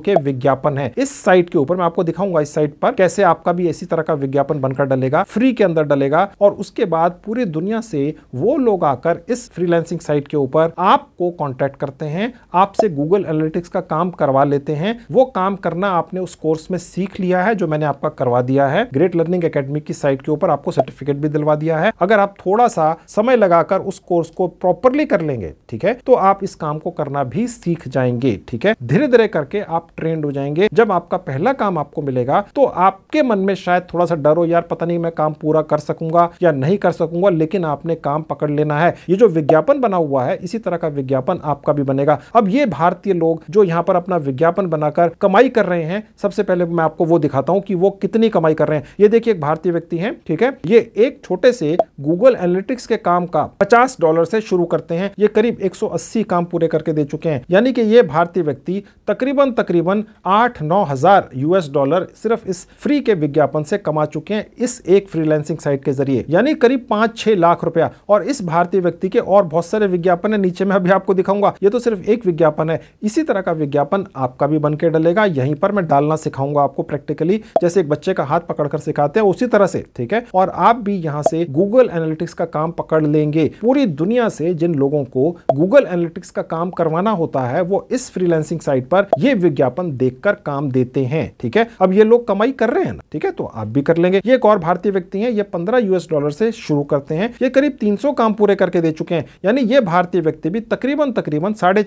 S1: के विज्ञापन है इस साइट के ऊपर मैं आपको दिखाऊंगा इस साइट पर कैसे आपका भी इसी तरह का विज्ञापन बनकर डलेगा फ्री के अंदर डलेगा और उसके बाद पूरी दुनिया से वो लोग आकर इस फ्रीलांसिंग साइट के ऊपर आपको कॉन्टेक्ट करते हैं आपसे गूगल एनालिटिक्स का काम करवा लेते हैं वो काम करना आपने उस कोर्स में सीख लिया है जो मैंने आपका करवा दिया है ग्रेट लर्निंग अकेडमी की साइट के ऊपर आपको सर्टिफिकेट भी दिलवा दिया है अगर आप थोड़ा सा समय लगाकर उस कोर्स को प्रॉपरली कर लेंगे ठीक है तो आप इस काम को करना भी सीख जाएंगे ठीक है धीरे धीरे करके आप ट्रेंड हो जाएंगे जब आपका पहला काम आपको मिलेगा तो आपके मन में शायद थोड़ा सा डर हो यार पता नहीं मैं काम पूरा कर सकूंगा या नहीं कर सकूंगा लेकिन आपने काम पकड़ लेना है ये जो विज्ञापन बना हुआ है इसी तरह का विज्ञापन आपका भी बनेगा अब ये भारतीय लोग जो यहाँ पर अपना विज्ञापन बनाकर कमाई कर रहे हैं सबसे पहले मैं आपको वो दिखाता हूँ कि वो कितनी कमाई कर रहे हैं ये देखिए एक भारतीय व्यक्ति है ठीक है ये एक छोटे से गूगल एनालिटिक्स के काम का पचास डॉलर से शुरू करते हैं ये करीब 180 काम पूरे करके दे चुके हैं यानी कि ये भारतीय व्यक्ति तकरीबन तकरीबन आठ नौ हज़ार यूएस डॉलर सिर्फ इस फ्री के विज्ञापन से कमा चुके हैं इस एक फ्रीलैंसिंग साइट के जरिए यानी करीब पांच छह लाख रुपया और इस भारतीय व्यक्ति के और बहुत सारे विज्ञापन है नीचे में अभी आपको दिखाऊंगा ये तो सिर्फ एक विज्ञापन है इसी तरह का विज्ञापन आपका भी बनकर डलेगा यहीं पर मैं डालना सिखाऊंगा आपको प्रैक्टिकली जैसे एक बच्चे का हाथ पकड़कर सिखाते हैं उसी तरह से ठीक है और आप भी यहाँ से गूगल एनालिटिक्स का काम पकड़ लेंगे पूरी दुनिया से जिन लोगों को गूगल एनालिटिक्स का काम करवाना होता है वो इस फ्रीलैंसिंग साइट पर ये विज्ञापन देखकर काम देते हैं ठीक है अब ये लोग कमाई कर रहे हैं ना ठीक है तो आप भी कर लेंगे ये एक और भारतीय व्यक्ति है ये पंद्रह यूएस डॉलर से शुरू करते हैं ये करीब तीन काम पूरे करके दे चुके हैं यानी ये भारतीय व्यक्ति भी तकरीबन तकरीबन साढ़े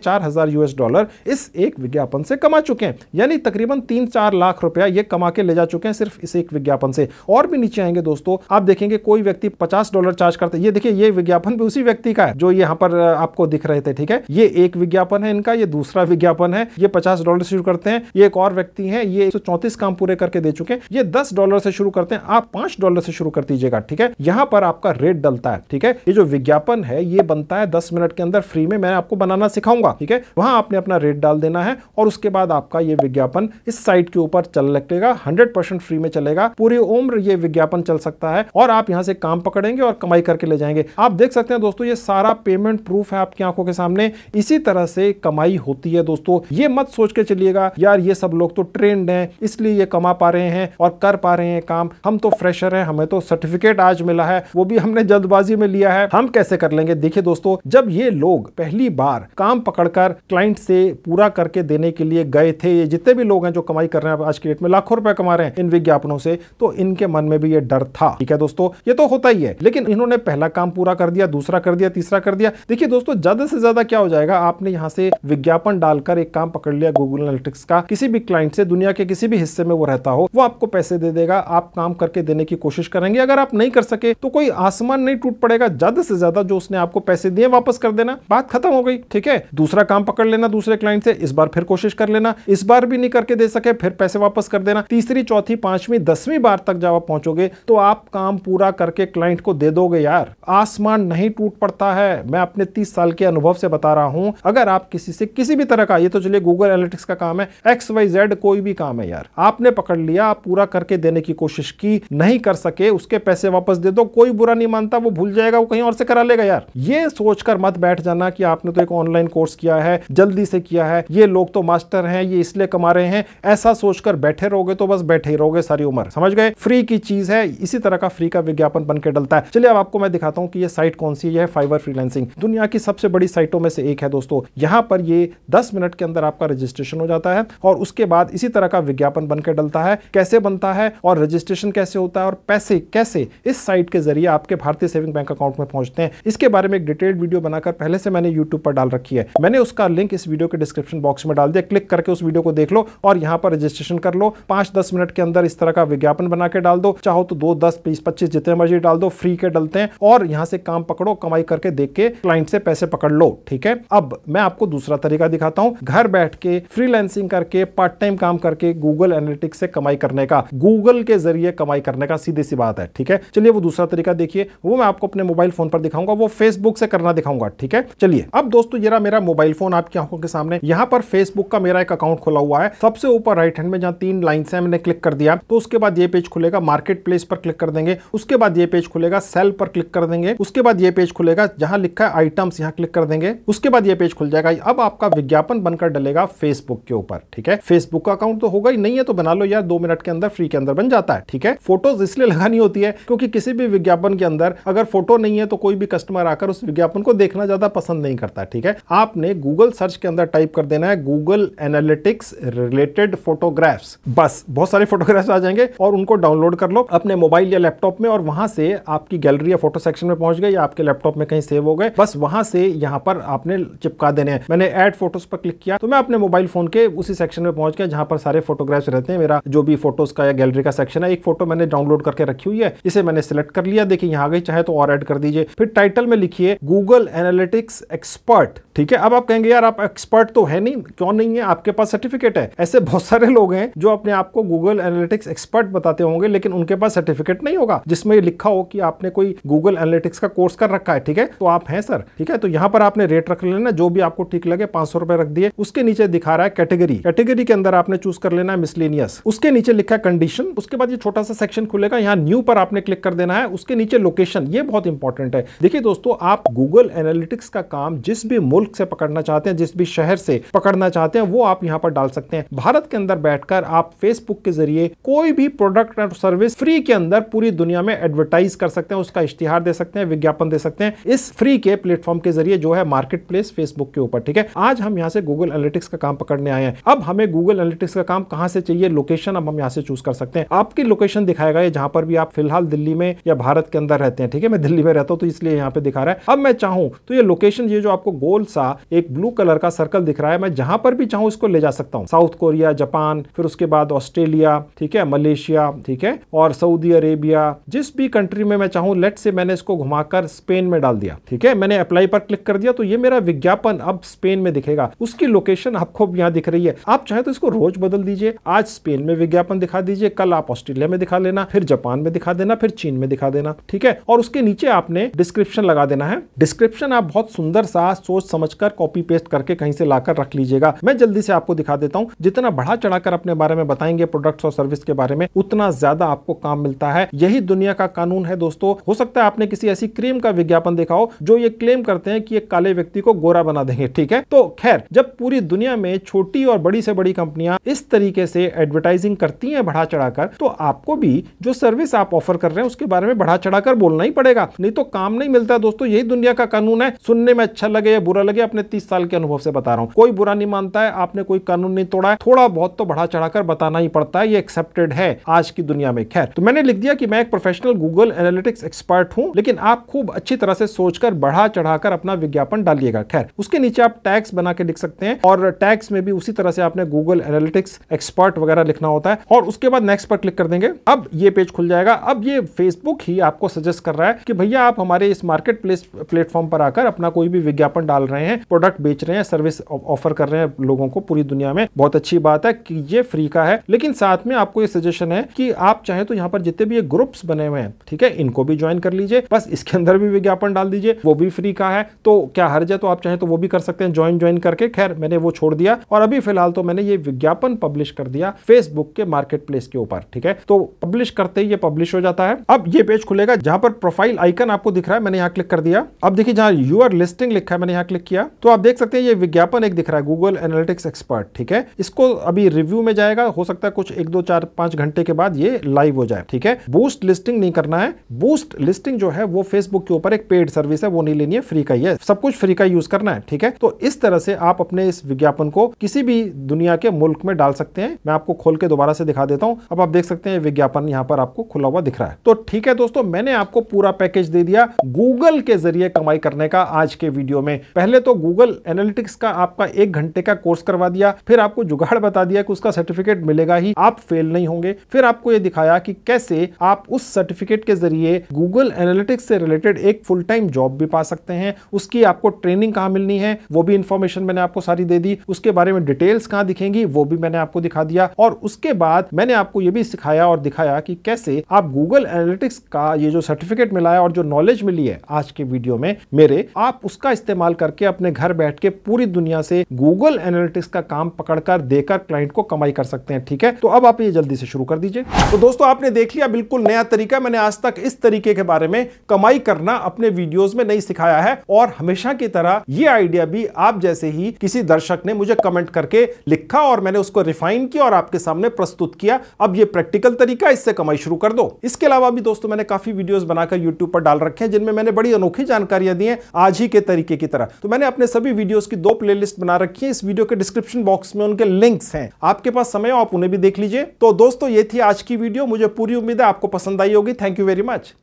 S1: यूएस डॉलर इस एक विज्ञापन से कमा चुके हैं यानी तकरीबन तीन चार लाख रुपया ये कमा के ले जा चुके हैं सिर्फ इस एक विज्ञापन से और भी नीचे आएंगे दोस्तों आप देखेंगे कोई व्यक्ति पचास डॉलर चार्ज करते ये देखिए ये विज्ञापन भी उसी व्यक्ति का है जो यहाँ पर आपको दिख रहे थे ठीक है ये एक विज्ञापन है इनका ये दूसरा विज्ञापन है ये पचास डॉलर से शुरू करते हैं ये एक और व्यक्ति है ये एक काम पूरे करके दे चुके हैं ये दस डॉलर से शुरू करते हैं आप पांच डॉलर से शुरू कर दीजिएगा ठीक है यहाँ पर आपका रेट डलता है ठीक है ये जो विज्ञापन है ये बनता है दस मिनट के अंदर फ्री में मैं आपको बनाना सिखाऊंगा ठीक है वहां आपने अपना रेट डाल देना है और उसके बाद आपका ये विज्ञापन इस साइट के ऊपर चल लगेगा हंड्रेड परसेंट फ्री में चलेगा पूरी उम्र ये विज्ञापन चल सकता है और आप यहाँ से काम पकड़ेंगे और कमाई करके ले जाएंगे आप देख सकते हैं दोस्तों ये सारा पेमेंट प्रूफ है आपकी आंखों के सामने इसी तरह से कमाई होती है दोस्तों ये मत सोच के चलिएगा यार ये सब लोग तो ट्रेंड हैं इसलिए ये कमा पा रहे हैं और कर पा रहे हैं काम हम तो फ्रेशर हैं हमें तो सर्टिफिकेट आज मिला है वो भी हमने जल्दबाजी में लिया है हम कैसे कर लेंगे देखिए दोस्तों जब ये लोग पहली बार काम पकड़कर क्लाइंट से पूरा करके देने के लिए गए थे ये जितने भी लोग हैं जो कमाई कर रहे हैं आज के डेट में लाखों रुपए कमा रहे हैं इन विज्ञापनों से तो इनके मन में भी ये डर था ठीक है दोस्तों ये तो होता ही है लेकिन इन्होंने पहला काम पूरा कर दिया दूसरा कर दिया तीसरा कर दिया देखिए दोस्तों ज्यादा से ज्यादा क्या हो जाएगा आपने यहाँ से विज्ञापन विज्ञापन डालकर एक काम पकड़ लिया गूगल एनालिटिक्स का किसी भी क्लाइंट से दुनिया के किसी भी हिस्से में वो रहता हो वो आपको पैसे दे देगा आप काम करके देने की कोशिश करेंगे अगर आप नहीं कर सके तो कोई आसमान नहीं टूट पड़ेगा ज्यादा से ज्यादा जो उसने आपको पैसे दिए वापस कर देना बात खत्म हो गई ठीक है दूसरा काम पकड़ लेना दूसरे क्लाइंट से इस बार फिर कोशिश कर लेना इस बार भी नहीं करके दे सके फिर पैसे वापस कर देना तीसरी चौथी पांचवी दसवीं बार तक जब आप पहुंचोगे तो आप काम पूरा करके क्लाइंट को दे दोगे यार आसमान नहीं टूट पड़ता है मैं अपने तीस साल के अनुभव से बता रहा हूं अगर आप किसी से किसी भी तरह का ये तो चलिए गूगल एनालिटिक्स का काम है एक्स वाई जेड कोई भी काम है यार आपने पकड़ लिया आप पूरा करके देने की कोशिश की नहीं कर सके उसके पैसे वापस दे दो कोई बुरा नहीं मानता वो भूल जाएगा वो कहीं और से करा लेगा यार ये सोचकर मत बैठ जाना कि आपने तो एक ऑनलाइन कोर्स किया है जल्दी से किया है ये लोग तो मास्टर हैं ये इसलिए कमा रहे हैं ऐसा सोचकर बैठे रहोगे तो बस बैठे ही रहोगे सारी उम्र समझ गए फ्री की चीज है इसी तरह का फ्री का विज्ञापन बन के डलता है चलिए अब आपको मैं दिखाता हूँ कि ये साइट कौन सी है फाइवर फ्रीलांसिंग दुनिया की सबसे बड़ी साइटों में से एक है दोस्तों यहाँ पर ये दस मिनट के अंदर आपका रजिस्ट्रेशन हो जाता है और उसके बाद इसी तरह का विज्ञापन बनकर डलता है कैसे बनता है और रजिस्ट्रेशन कैसे होता है और पैसे कैसे इस साइट के जरिए आपके भारतीय सेविंग बैंक अकाउंट में पहुंचते हैं इसके बारे में एक डिटेल्ड वीडियो बनाकर पहले से मैंने यूट्यूब पर डाल रखी है मैंने उसका लिंक इस वीडियो के डिस्क्रिप्शन बॉक्स में डाल दिया क्लिक करके उस वीडियो को देख लो और यहां पर रजिस्ट्रेशन कर लो पांच दस मिनट के अंदर इस तरह का विज्ञापन बनाकर डाल दो चाहो तो दो दस बीस पच्चीस जितने मर्जी डाल दो फ्री के डलते हैं और यहां से काम पकड़ो कमाई करके देख के क्लाइंट से पैसे पकड़ लो ठीक है अब मैं आपको दूसरा तरीका तरीका दिखाता हूं घर बैठ के फ्रीलैंसिंग करके पार्ट टाइम काम करके गूगल एनालिटिक्स से कमाई करने का गूगल के जरिए कमाई करने का सीधी सी बात है ठीक है चलिए वो दूसरा तरीका देखिए वो मैं आपको अपने मोबाइल फोन पर दिखाऊंगा वो फेसबुक से करना दिखाऊंगा ठीक है चलिए अब दोस्तों जरा मेरा मोबाइल फोन आपकी आंखों के सामने यहां पर फेसबुक का मेरा एक अकाउंट खुला हुआ है सबसे ऊपर राइट हैंड में जहाँ तीन लाइन है मैंने क्लिक कर दिया तो उसके बाद ये पेज खुलेगा मार्केट प्लेस पर क्लिक कर देंगे उसके बाद ये पेज खुलेगा सेल पर क्लिक कर देंगे उसके बाद ये पेज खुलेगा जहां लिखा है आइटम्स यहाँ क्लिक कर देंगे उसके बाद ये पेज खुल जाएगा अब आपका विज्ञापन बनकर डलेगा फेसबुक के ऊपर ठीक है फेसबुक का अकाउंट तो होगा ही नहीं है तो बना लो यार दो मिनट के अंदर फ्री के अंदर बन जाता है ठीक है फोटोज इसलिए लगानी होती है क्योंकि किसी भी विज्ञापन के अंदर अगर फोटो नहीं है तो कोई भी कस्टमर आकर उस विज्ञापन को देखना ज्यादा पसंद नहीं करता ठीक है आपने गूगल सर्च के अंदर टाइप कर देना है गूगल एनालिटिक्स रिलेटेड फोटोग्राफ्स बस बहुत सारे फोटोग्राफ्स आ जाएंगे और उनको डाउनलोड कर लो अपने मोबाइल या लैपटॉप में और वहां से आपकी गैलरी या फोटो सेक्शन में पहुंच गए या आपके लैपटॉप में कहीं सेव हो गए बस वहां से यहाँ पर आपने चिपका देने हैं मैंने एड एड फोटोज पर क्लिक किया तो मैं अपने मोबाइल फोन के उसी सेक्शन में पहुंच गया जहां पर सारे फोटोग्राफ्स रहते हैं मेरा जो भी फोटोज का या गैलरी का सेक्शन है एक फोटो मैंने डाउनलोड करके रखी हुई है इसे मैंने सिलेक्ट कर लिया देखिए यहाँ गई चाहे तो और एड कर दीजिए फिर टाइटल में लिखिए गूगल एनालिटिक्स एक्सपर्ट ठीक है अब आप कहेंगे यार आप एक्सपर्ट तो है नहीं क्यों नहीं है आपके पास सर्टिफिकेट है ऐसे बहुत सारे लोग हैं जो अपने आप को गूगल एनालिटिक्स एक्सपर्ट बताते होंगे लेकिन उनके पास सर्टिफिकेट नहीं होगा जिसमें ये लिखा हो कि आपने कोई गूगल एनालिटिक्स का कोर्स कर रखा है ठीक है तो आप हैं सर ठीक है तो यहां पर आपने रेट रख लेना जो भी आपको ठीक लगे पांच सौ रुपए रख दिए उसके नीचे दिखा रहा है कैटेगरी कैटेगरी के अंदर आपने चूज कर लेना है मिसलेनियस उसके नीचे लिखा है कंडीशन उसके बाद ये छोटा सा सेक्शन खुलेगा यहाँ न्यू पर आपने क्लिक कर देना है उसके नीचे लोकेशन ये बहुत इंपॉर्टेंट है देखिए दोस्तों आप गूगल एनालिटिक्स का काम जिस भी मुल्क से पकड़ना चाहते हैं जिस भी शहर से पकड़ना चाहते हैं वो आप यहाँ पर डाल सकते हैं भारत के अंदर बैठकर आप फेसबुक के जरिए कोई भी प्रोडक्ट और सर्विस फ्री के अंदर पूरी दुनिया में एडवर्टाइज कर सकते हैं उसका इश्तिहार दे सकते हैं विज्ञापन दे सकते हैं इस फ्री के प्लेटफॉर्म के जरिए जो है मार्केट प्लेस फेसबुक के ऊपर ठीक है आज हम यहाँ से गूगल एनालिटिक्स का काम पकड़ने आए हैं अब हमें गूगल एनालिटिक्स का काम कहाँ से चाहिए लोकेशन अब हम यहाँ से चूज कर सकते हैं आपकी लोकेशन दिखाएगा ये जहाँ पर भी आप फिलहाल दिल्ली में या भारत के अंदर रहते हैं ठीक है मैं दिल्ली में रहता हूँ तो इसलिए यहाँ पे दिखा रहा है अब मैं चाहूँ तो ये लोकेशन ये जो आपको गोल सा एक ब्लू कलर का सर्कल दिख रहा है मैं जहाँ पर भी चाहूँ इसको ले जा सकता हूँ साउथ कोरिया जापान फिर उसके बाद ऑस्ट्रेलिया ठीक है मलेशिया ठीक है और सऊदी अरेबिया जिस भी कंट्री में मैं चाहूँ लेट से मैंने इसको घुमाकर स्पेन में डाल दिया ठीक है मैंने अप्लाई पर क्लिक कर दिया तो ये मेरा विज्ञापन अब स्पेन में दिखेगा उसकी लोकेशन आपको यहाँ दिख रही है आप चाहे तो इसको रोज बदल दीजिए आज स्पेन में विज्ञापन दिखा दीजिए कल आप ऑस्ट्रेलिया में दिखा लेना फिर जापान में दिखा देना फिर चीन में दिखा देना ठीक है और उसके नीचे आपने डिस्क्रिप्शन लगा देना है डिस्क्रिप्शन आप बहुत सुंदर सा सोच समझ कॉपी पेस्ट करके कहीं से लाकर रख लीजिएगा मैं जल्दी से आपको दिखा देता हूँ जितना बढ़ा चढ़ाकर अपने बारे में बताएंगे प्रोडक्ट्स और सर्विस के बारे में उतना ज्यादा आपको काम मिलता है यही दुनिया का कानून है दोस्तों हो सकता है आपने किसी ऐसी क्रीम का विज्ञापन देखा हो जो ये क्लेम करते हैं कि ये काले व्यक्ति को गोरा बना देंगे ठीक है तो खैर जब पूरी दुनिया में छोटी और बड़ी से बड़ी कंपनियां इस तरीके से एडवर्टाइजिंग करती हैं बढ़ा चढ़ाकर तो आपको भी जो सर्विस आप ऑफर कर रहे हैं उसके बारे में बढ़ा चढ़ाकर बोलना ही पड़ेगा नहीं तो काम नहीं मिलता दोस्तों यही दुनिया का कानून है सुनने में अच्छा लगे या बुरा लगे अपने तीस साल के अनुभव से बता रहा हूँ कोई बुरा नहीं मानता है आपने कोई कानून नहीं तोड़ा है थोड़ा बहुत तो बढ़ा चढ़ाकर बताना ही पड़ता है ये एक्सेप्टेड है आज की दुनिया में खैर तो मैंने लिख दिया कि मैं एक प्रोफेशनल गूगल एनालिटिक्स एक्सपर्ट हूँ लेकिन आप खूब अच्छी तरह से सोचकर बढ़ा चढ़ाकर अपना विज्ञापन डालिएगा खैर उसके नीचे आप टैक्स बना के लिख सकते हैं और टैक्स में भी उसी तरह से आपने गूगल एनालिटिक्स एक्सपर्ट वगैरह लिखना होता है और उसके बाद नेक्स्ट पर क्लिक कर देंगे अब ये पेज खुल जाएगा अब ये फेसबुक ही आपको सजेस्ट कर रहा है कि भैया आप हमारे इस मार्केट प्लेस प्लेटफॉर्म पर आकर अपना कोई भी विज्ञापन डाल रहे हैं प्रोडक्ट बेच रहे हैं सर्विस ऑफर कर रहे हैं लोगों को पूरी दुनिया में बहुत अच्छी बात है कि ये फ्री का है लेकिन साथ में आपको ये सजेशन है कि आप चाहे तो यहाँ पर जितने भी ये ग्रुप्स बने हुए हैं ठीक है इनको भी ज्वाइन कर लीजिए बस इसके अंदर भी विज्ञापन डाल दीजिए वो भी फ्री का है तो क्या हर जाए तो आप चाहे तो वो भी कर सकते हैं ज्वाइन ज्वाइन ज्वाइन करके खैर मैंने वो छोड़ दिया और अभी फिलहाल तो मैंने ये विज्ञापन पब्लिश कर दिया फेसबुक के मार्केट प्लेस के ऊपर ठीक है तो पब्लिश करते ही ये पब्लिश हो जाता है अब ये पेज खुलेगा जहां पर प्रोफाइल आइकन आपको दिख रहा है मैंने यहाँ क्लिक कर दिया अब देखिए जहाँ यूर लिस्टिंग लिखा है मैंने यहाँ क्लिक किया तो आप देख सकते हैं ये विज्ञापन एक दिख रहा है गूगल एनालिटिक्स एक्सपर्ट ठीक है इसको अभी रिव्यू में जाएगा हो सकता है कुछ एक दो चार पांच घंटे के बाद ये लाइव हो जाए ठीक है बूस्ट लिस्टिंग नहीं करना है बूस्ट लिस्टिंग जो है वो फेसबुक के ऊपर एक पेड सर्विस है वो नहीं लेनी है फ्री का ही है सब कुछ फ्री का यूज करना है ठीक है तो इस तरह तरह से आप अपने इस विज्ञापन को किसी भी दुनिया के मुल्क में डाल सकते हैं मैं आपको खोल के दोबारा से दिखा देता हूँ अब आप देख सकते हैं विज्ञापन यहाँ पर आपको खुला हुआ दिख रहा है तो ठीक है दोस्तों मैंने आपको पूरा पैकेज दे दिया गूगल के जरिए कमाई करने का आज के वीडियो में पहले तो गूगल एनालिटिक्स का आपका एक घंटे का कोर्स करवा दिया फिर आपको जुगाड़ बता दिया कि उसका सर्टिफिकेट मिलेगा ही आप फेल नहीं होंगे फिर आपको यह दिखाया कि कैसे आप उस सर्टिफिकेट के जरिए गूगल एनालिटिक्स से रिलेटेड एक फुल टाइम जॉब भी पा सकते हैं उसकी आपको ट्रेनिंग कहाँ मिलनी है वो भी इन्फॉर्म इन्फॉर्मेशन मैंने आपको सारी दे दी उसके बारे में डिटेल्स कहाँ दिखेंगी वो भी मैंने आपको दिखा दिया और उसके बाद मैंने आपको ये भी सिखाया और दिखाया कि कैसे आप गूगल एनालिटिक्स का ये जो सर्टिफिकेट मिला है और जो नॉलेज मिली है आज के वीडियो में मेरे आप उसका इस्तेमाल करके अपने घर बैठ के पूरी दुनिया से गूगल एनालिटिक्स का काम पकड़कर देकर क्लाइंट को कमाई कर सकते हैं ठीक है तो अब आप ये जल्दी से शुरू कर दीजिए तो दोस्तों आपने देख लिया बिल्कुल नया तरीका मैंने आज तक इस तरीके के बारे में कमाई करना अपने वीडियोस में नहीं सिखाया है और हमेशा की तरह ये आइडिया भी आप जैसे ही किसी दर्शक ने मुझे कमेंट करके लिखा और मैंने उसको रिफाइन किया और आपके सामने प्रस्तुत किया अब ये प्रैक्टिकल तरीका इससे कमाई शुरू कर दो इसके अलावा भी दोस्तों मैंने काफी वीडियोस बनाकर यूट्यूब पर डाल रखे हैं जिनमें मैंने बड़ी अनोखी जानकारियां दी हैं आज ही के तरीके की तरह तो मैंने अपने सभी वीडियोस की दो प्ले बना रखी है इस वीडियो के डिस्क्रिप्शन बॉक्स में उनके लिंक्स हैं आपके पास समय आप उन्हें भी देख लीजिए तो दोस्तों ये थी आज की वीडियो मुझे पूरी उम्मीद है आपको पसंद आई होगी थैंक यू वेरी मच